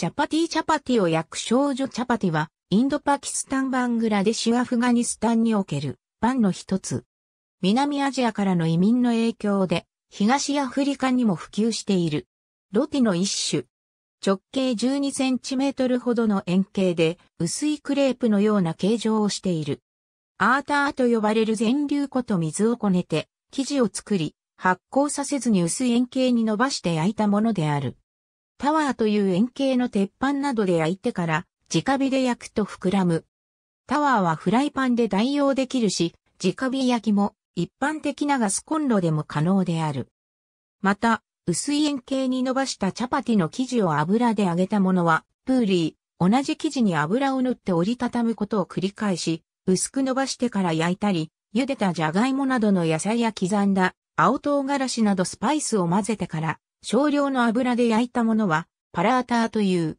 チャパティチャパティを訳少女チャパティは、インドパキスタンバングラデシュアフガニスタンにおけるパンの一つ。南アジアからの移民の影響で、東アフリカにも普及している。ロティの一種。直径12センチメートルほどの円形で、薄いクレープのような形状をしている。アーターと呼ばれる全粒粉と水をこねて、生地を作り、発酵させずに薄い円形に伸ばして焼いたものである。タワーという円形の鉄板などで焼いてから、直火で焼くと膨らむ。タワーはフライパンで代用できるし、直火焼きも一般的なガスコンロでも可能である。また、薄い円形に伸ばしたチャパティの生地を油で揚げたものは、プーリー、同じ生地に油を塗って折りたたむことを繰り返し、薄く伸ばしてから焼いたり、茹でたジャガイモなどの野菜や刻んだ青唐辛子などスパイスを混ぜてから少量の油で焼いたものは、パラーターという。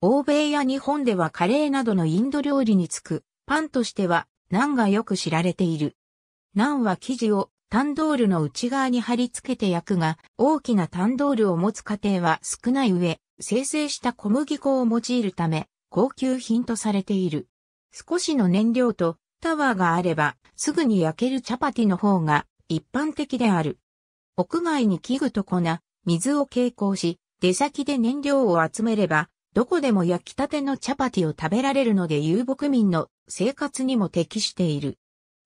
欧米や日本ではカレーなどのインド料理につく、パンとしては、ナンがよく知られている。ナンは生地をタンドールの内側に貼り付けて焼くが、大きなタンドールを持つ家庭は少ない上、生成した小麦粉を用いるため、高級品とされている。少しの燃料とタワーがあれば、すぐに焼けるチャパティの方が一般的である。屋外に器具と粉、水を傾向し、出先で燃料を集めれば、どこでも焼きたてのチャパティを食べられるので遊牧民の生活にも適している。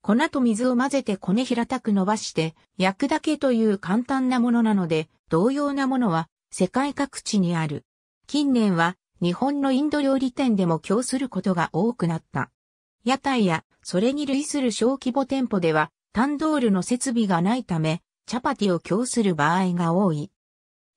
粉と水を混ぜてこね平たく伸ばして焼くだけという簡単なものなので、同様なものは世界各地にある。近年は日本のインド料理店でも供することが多くなった。屋台やそれに類する小規模店舗ではタンドールの設備がないため、チャパティを供する場合が多い。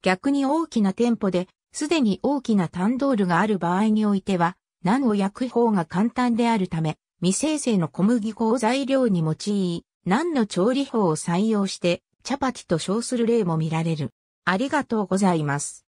逆に大きな店舗で、すでに大きなタンドールがある場合においては、ナンを焼く方が簡単であるため、未生成の小麦粉を材料に用い、ナンの調理法を採用して、チャパティと称する例も見られる。ありがとうございます。